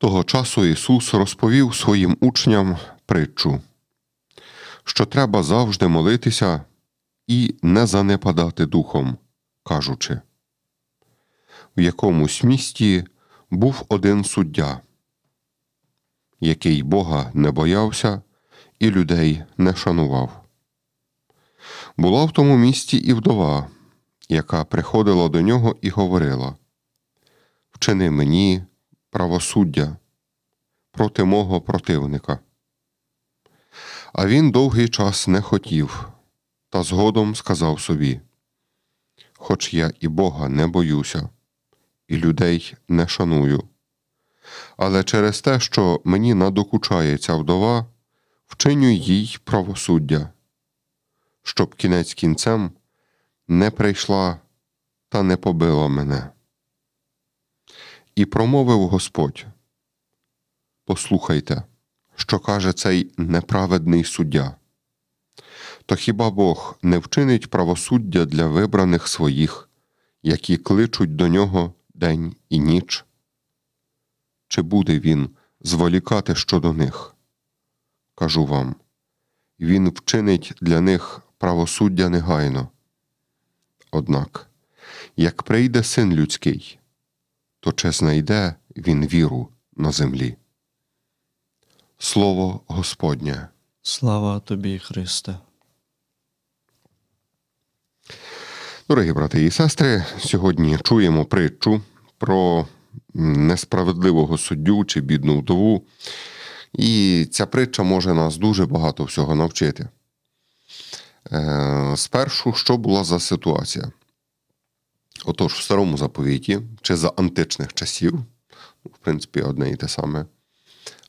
Того часу Ісус розповів своїм учням притчу, що треба завжди молитися і не занепадати духом, кажучи. В якомусь місті був один суддя, який Бога не боявся і людей не шанував. Була в тому місті і вдова, яка приходила до нього і говорила Вчини мені правосуддя проти мого противника. А він довгий час не хотів, та згодом сказав собі: Хоч я і Бога не боюся, і людей не шаную. Але через те, що мені надокучає ця вдова, вчиню їй правосуддя, щоб кінець кінцем не прийшла та не побила мене. І промовив Господь: Послухайте, що каже цей неправедний суддя. То хіба Бог не вчинить правосуддя для вибраних своїх, які кличуть до нього день і ніч? Чи буде він зволікати щодо них? Кажу вам, він вчинить для них правосуддя негайно. Однак, як прийде син людський, то чи знайде він віру на землі. Слово Господнє. Слава тобі, Христе. Дорогі брати і сестри, сьогодні чуємо притчу про несправедливого суддю чи бідну вдову. І ця притча може нас дуже багато всього навчити. Е, спершу, що була за ситуація? Отож, в старому заповіті, чи за античних часів, в принципі, одне і те саме,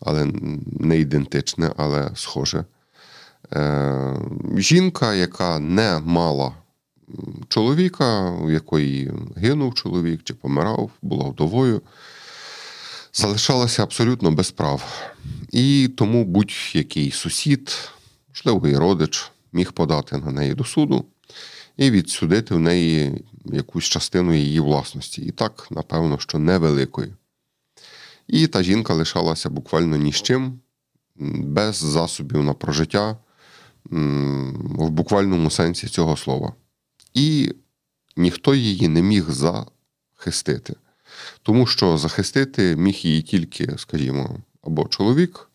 але не ідентичне, але схоже. Е, Жінка, яка не мала чоловіка, у якої гинув чоловік чи помирав, була вдовою, залишалася абсолютно без прав. І тому будь-який сусід, можливо, родич міг подати на неї до суду і відсудити в неї якусь частину її власності. І так, напевно, що невеликої. І та жінка лишалася буквально ні з чим, без засобів на прожиття в буквальному сенсі цього слова. І ніхто її не міг захистити. Тому що захистити міг її тільки, скажімо, або чоловік,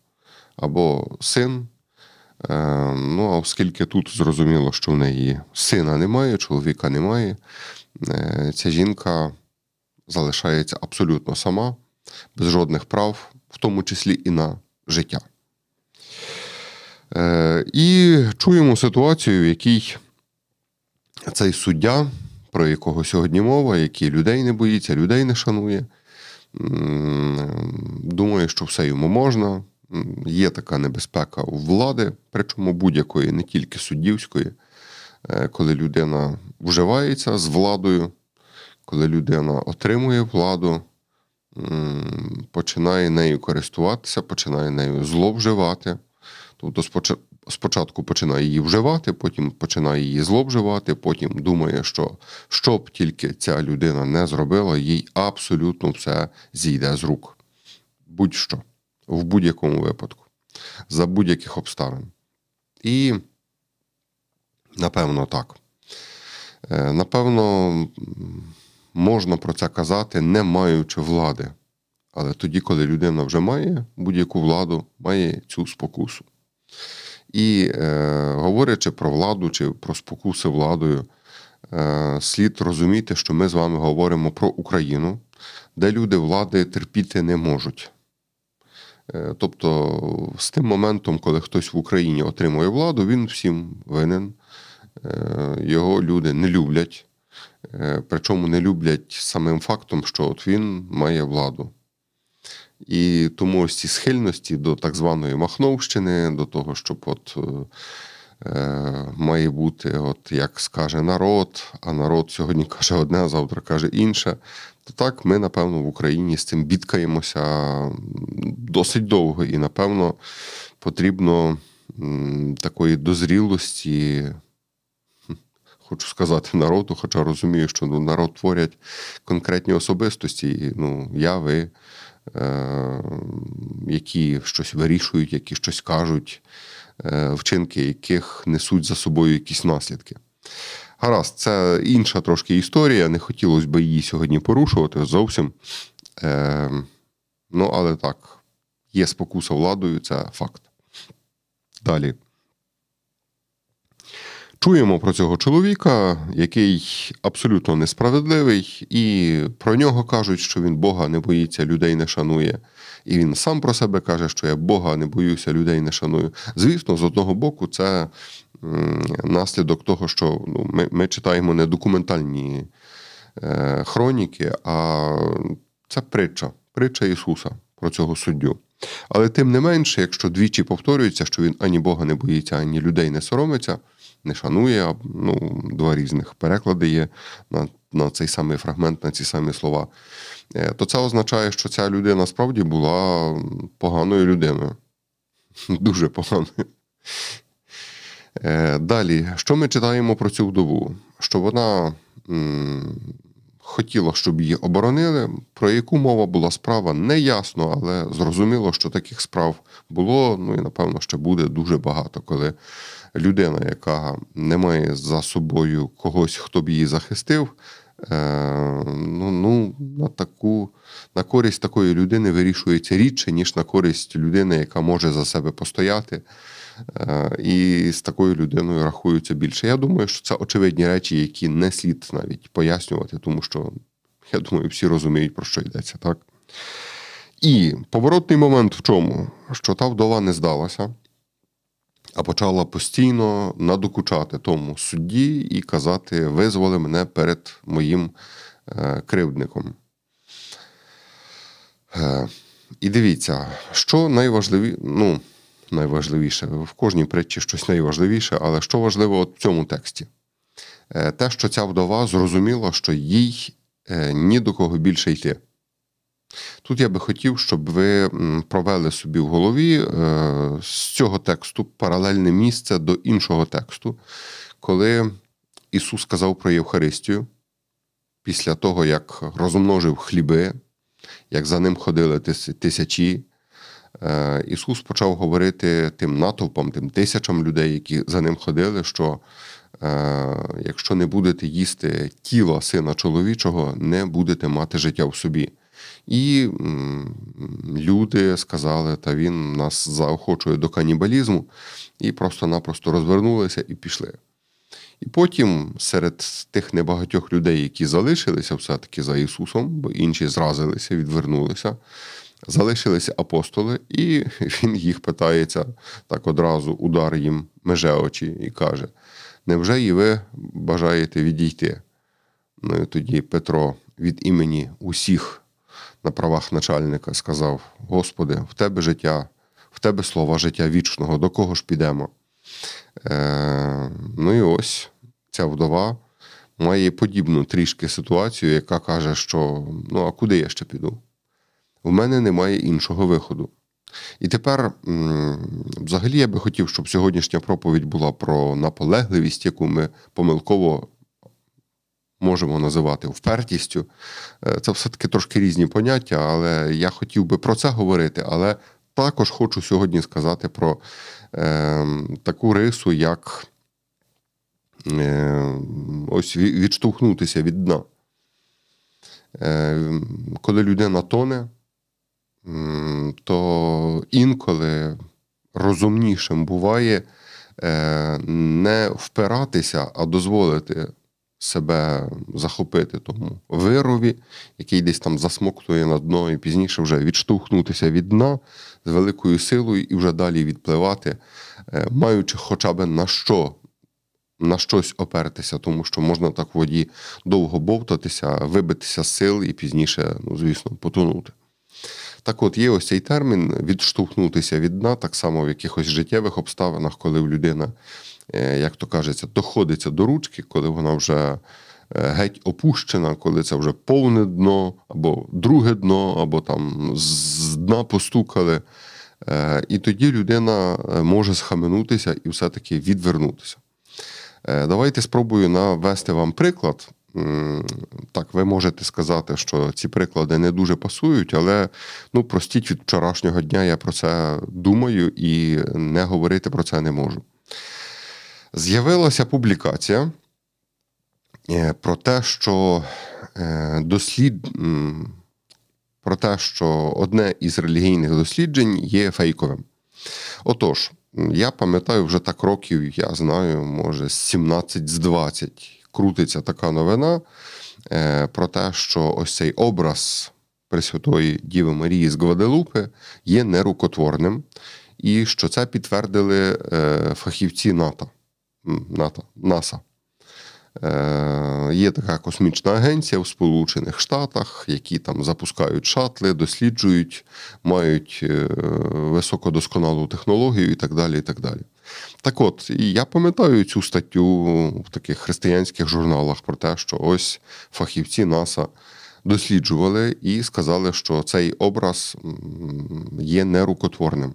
або син, Е, ну, а оскільки тут зрозуміло, що в неї сина немає, чоловіка немає, е, ця жінка залишається абсолютно сама, без жодних прав, в тому числі і на життя. Е, і чуємо ситуацію, в якій цей суддя, про якого сьогодні мова, який людей не боїться, людей не шанує, думає, що все йому можна є така небезпека у влади, причому будь-якої, не тільки суддівської, е, коли людина вживається з владою, коли людина отримує владу, починає нею користуватися, починає нею зловживати. Тобто спочатку починає її вживати, потім починає її зловживати, потім думає, що щоб тільки ця людина не зробила, їй абсолютно все зійде з рук. Будь-що в будь-якому випадку, за будь-яких обставин. І, напевно, так. Е, напевно, можна про це казати, не маючи влади. Але тоді, коли людина вже має будь-яку владу, має цю спокусу. І е, говорячи про владу чи про спокуси владою, е, слід розуміти, що ми з вами говоримо про Україну, де люди влади терпіти не можуть. Е, тобто, з тим моментом, коли хтось в Україні отримує владу, він всім винен, е, його люди не люблять, е, причому не люблять самим фактом, що от він має владу. І тому ось ці схильності до так званої Махновщини, до того, щоб от має бути, от як скаже народ, а народ сьогодні каже одне, а завтра каже інше то тобто так ми, напевно, в Україні з цим бідкаємося досить довго, і, напевно, потрібно такої дозрілості. Хочу сказати народу, хоча розумію, що ну, народ творять конкретні особистості. І, ну, Я, ви, е, які щось вирішують, які щось кажуть, е, вчинки, яких несуть за собою якісь наслідки. Гаразд, це інша трошки історія. Не хотілося б її сьогодні порушувати зовсім. Е, Ну, але так, є спокуса владою, це факт. Далі. Чуємо про цього чоловіка, який абсолютно несправедливий, і про нього кажуть, що він Бога не боїться, людей не шанує. І він сам про себе каже, що я Бога не боюся, людей не шаную. Звісно, з одного боку, це наслідок того, що ну, ми ми читаємо не документальні е, хроніки, а це притча, притча Ісуса про цього суддю. Але тим не менше, якщо двічі повторюється, що він ані Бога не боїться, ані людей не соромиться, не шанує, а, ну, два різних переклади є на на цей самий фрагмент, на ці самі слова, е, то це означає, що ця людина справді була поганою людиною. Дуже поганою. Е, далі, що ми читаємо про цю вдову? Що вона м, хотіла, щоб її оборонили, про яку мова була справа, не ясно, але зрозуміло, що таких справ було. Ну і напевно ще буде дуже багато, коли людина, яка не має за собою когось, хто б її захистив, е, ну, ну, на таку на користь такої людини вирішується рідше, ніж на користь людини, яка може за себе постояти. Е, і з такою людиною рахуються більше. Я думаю, що це очевидні речі, які не слід навіть пояснювати, тому що я думаю, всі розуміють, про що йдеться, так? І поворотний момент в чому? Що та вдова не здалася, а почала постійно надокучати тому судді і казати: визволи мене перед моїм е, кривдником. Е, і дивіться, що найважливіше. Ну, найважливіше. В кожній притчі щось найважливіше, але що важливо в цьому тексті? Е, те, що ця вдова зрозуміла, що їй е, ні до кого більше йти. Тут я би хотів, щоб ви провели собі в голові е, з цього тексту паралельне місце до іншого тексту, коли Ісус сказав про Євхаристію після того, як розмножив хліби, як за ним ходили тисячі. Е, Ісус почав говорити тим натовпам, тим тисячам людей, які за ним ходили, що е, якщо не будете їсти тіла сина чоловічого, не будете мати життя в собі. І люди сказали, та він нас заохочує до канібалізму, і просто-напросто розвернулися і пішли. І потім серед тих небагатьох людей, які залишилися все-таки за Ісусом, бо інші зразилися, відвернулися, Залишилися апостоли, і він їх питається так одразу, удар їм меже очі, і каже: Невже і ви бажаєте відійти? Ну і тоді Петро від імені усіх на правах начальника сказав: Господи, в тебе життя, в тебе слова життя вічного, до кого ж підемо? Е, Ну і ось ця вдова має подібну трішки ситуацію, яка каже, що ну а куди я ще піду? у мене немає іншого виходу. І тепер, взагалі, я би хотів, щоб сьогоднішня проповідь була про наполегливість, яку ми помилково можемо називати впертістю. Е, це все-таки трошки різні поняття, але я хотів би про це говорити. Але також хочу сьогодні сказати про е, таку рису, як е, ось відштовхнутися від дна. Е, Коли людина тоне то інколи розумнішим буває е, не впиратися, а дозволити себе захопити тому вирові, який десь там засмоктує на дно, і пізніше вже відштовхнутися від дна з великою силою і вже далі відпливати, е, маючи хоча б на що. На щось опертися, тому що можна так в воді довго бовтатися, вибитися з сил і пізніше, ну звісно, потонути. Так от є ось цей термін відштовхнутися від дна, так само в якихось життєвих обставинах, коли людина, е, як то кажеться, доходиться до ручки, коли вона вже е, геть опущена, коли це вже повне дно, або друге дно, або там з дна постукали. Е, і тоді людина може схаменутися і все-таки відвернутися. Давайте спробую навести вам приклад. Так, ви можете сказати, що ці приклади не дуже пасують, але ну, простіть від вчорашнього дня я про це думаю і не говорити про це не можу. З'явилася публікація е, про те, що е, дослід... про те, що одне із релігійних досліджень є фейковим. Отож, я пам'ятаю вже так років, я знаю, може, з 17 з 20 крутиться така новина е, про те, що ось цей образ Пресвятої Діви Марії з Гваделупи є нерукотворним, і що це підтвердили е, фахівці НАТО. НАТО, НАСА. Е, є така космічна агенція в Сполучених Штатах, які там запускають шатли, досліджують, мають високодосконалу технологію і так далі. і так далі. Так от, я пам'ятаю цю статтю в таких християнських журналах про те, що ось фахівці НАСА досліджували і сказали, що цей образ є нерукотворним.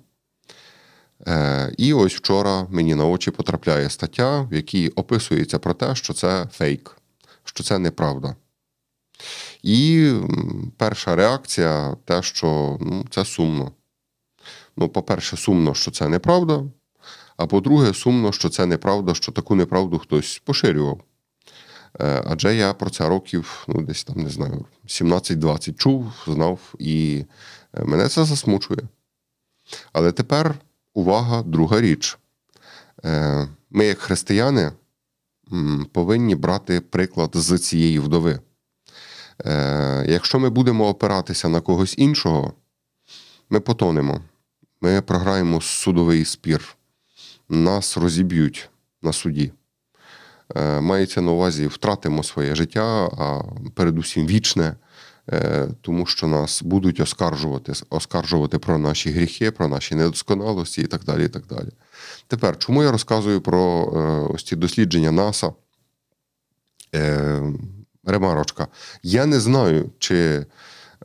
Е, і ось вчора мені на очі потрапляє стаття, в якій описується про те, що це фейк, що це неправда. І перша реакція те, що ну, це сумно. Ну, по-перше, сумно, що це неправда. А по-друге, сумно, що це неправда, що таку неправду хтось поширював. Е, адже я про це років, ну десь там не знаю, 17-20 чув, знав, і е, мене це засмучує. Але тепер увага, друга річ. Е, ми, як християни, повинні брати приклад з цієї вдови. Якщо ми будемо опиратися на когось іншого, ми потонемо, ми програємо судовий спір нас розіб'ють на суді. Е, мається на увазі, втратимо своє життя, а передусім вічне, е, тому що нас будуть оскаржувати, оскаржувати про наші гріхи, про наші недосконалості і так далі. і так далі. Тепер, чому я розказую про е, ось ці дослідження НАСА? Ремарочка, я не знаю, чи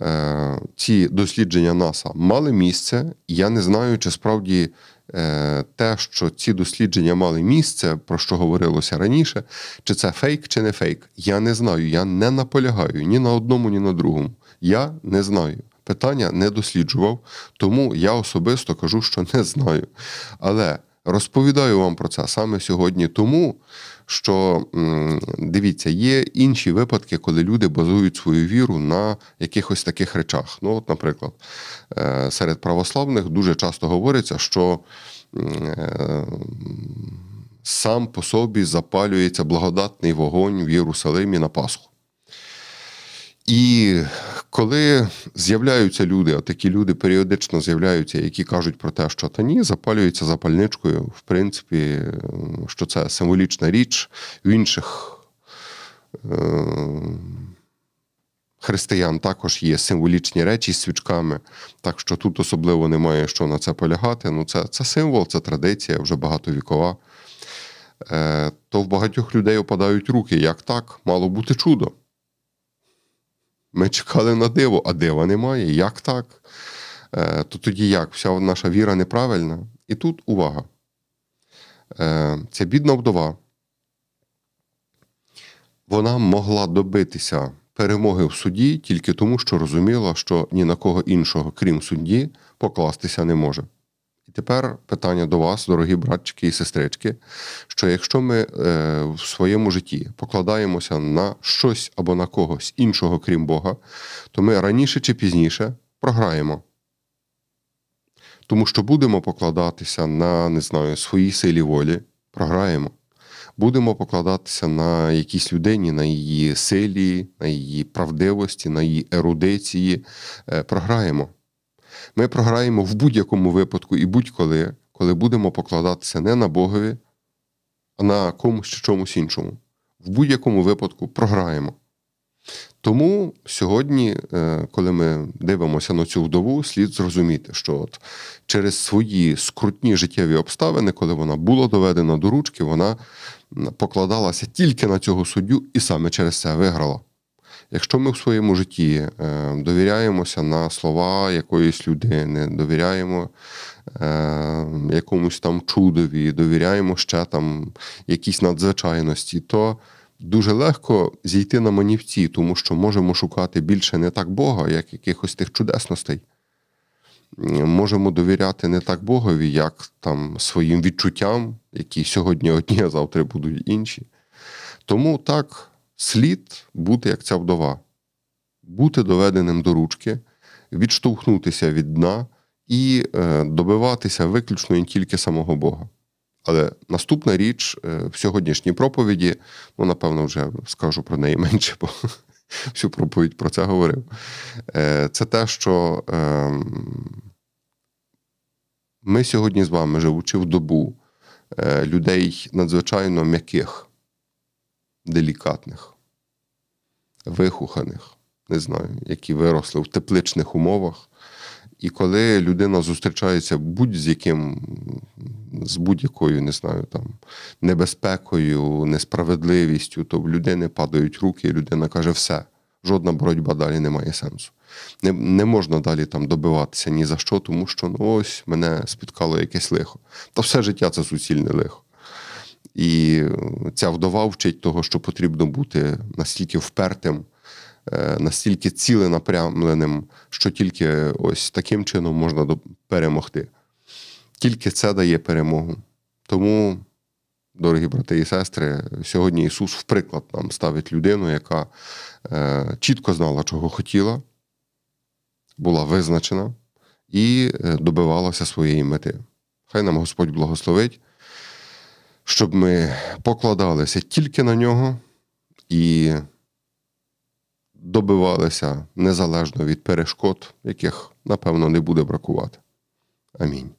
е, ці дослідження НАСА мали місце. Я не знаю, чи справді Е, те, що ці дослідження мали місце, про що говорилося раніше, чи це фейк, чи не фейк. Я не знаю. Я не наполягаю ні на одному, ні на другому. Я не знаю. Питання не досліджував, тому я особисто кажу, що не знаю. Але Розповідаю вам про це саме сьогодні, тому що дивіться, є інші випадки, коли люди базують свою віру на якихось таких речах. Ну, от, наприклад, е, серед православних дуже часто говориться, що е, сам по собі запалюється благодатний вогонь в Єрусалимі на Пасху. І коли з'являються люди, а такі люди періодично з'являються, які кажуть про те, що та ні, запалюються запальничкою, в принципі, що це символічна річ в інших е, християн також є символічні речі з свічками, так що тут особливо немає що на це полягати. Ну, це, це символ, це традиція, вже багатовікова. Е- то в багатьох людей опадають руки. Як так, мало бути чудо. Ми чекали на диво, а дива немає. Як так? Е, то тоді як? Вся наша віра неправильна. І тут увага. Е, ця бідна вдова. Вона могла добитися перемоги в суді тільки тому, що розуміла, що ні на кого іншого, крім судді, покластися не може. І тепер питання до вас, дорогі братчики і сестрички, що якщо ми е, в своєму житті покладаємося на щось або на когось іншого, крім Бога, то ми раніше чи пізніше програємо. Тому що будемо покладатися на, не знаю, свої силі волі, програємо. Будемо покладатися на якійсь людині, на її силі, на її правдивості, на її ерудиції, е, програємо. Ми програємо в будь-якому випадку і будь-коли, коли будемо покладатися не на Богові, а на комусь чи чомусь іншому. В будь-якому випадку програємо. Тому сьогодні, е, коли ми дивимося на цю вдову, слід зрозуміти, що от через свої скрутні життєві обставини, коли вона була доведена до ручки, вона покладалася тільки на цього суддю і саме через це виграла. Якщо ми в своєму житті е, довіряємося на слова якоїсь людини, довіряємо е, якомусь там чудові, довіряємо ще там якійсь надзвичайності, то дуже легко зійти на манівці, тому що можемо шукати більше не так Бога, як якихось тих чудесностей. Можемо довіряти не так Богові, як там своїм відчуттям, які сьогодні одні, а завтра будуть інші. Тому так, слід бути як ця вдова, бути доведеним до ручки, відштовхнутися від дна і е, добиватися виключно і тільки самого Бога. Але наступна річ е, в сьогоднішній проповіді, ну, напевно, вже скажу про неї менше, бо всю проповідь про це говорив. Е, це те, що ем, ми сьогодні з вами живучи в добу людей надзвичайно м'яких делікатних, вихуханих, не знаю, які виросли в тепличних умовах. І коли людина зустрічається будь-з яким, з будь-якою, не знаю, там небезпекою, несправедливістю, то в людини падають руки, і людина каже, все, жодна боротьба далі не має сенсу. Не не можна далі там добиватися ні за що, тому що ну ось мене спіткало якесь лихо. Та все життя це суцільне лихо. І е, ця вдова вчить того, що потрібно бути настільки впертим, е, настільки ціленапрямленим, що тільки ось таким чином можна перемогти. Тільки це дає перемогу. Тому, дорогі брати і сестри, сьогодні Ісус, в приклад нам ставить людину, яка е, чітко знала, чого хотіла, була визначена і добивалася своєї мети. Хай нам Господь благословить щоб ми покладалися тільки на нього і добивалися незалежно від перешкод, яких, напевно, не буде бракувати. Амінь.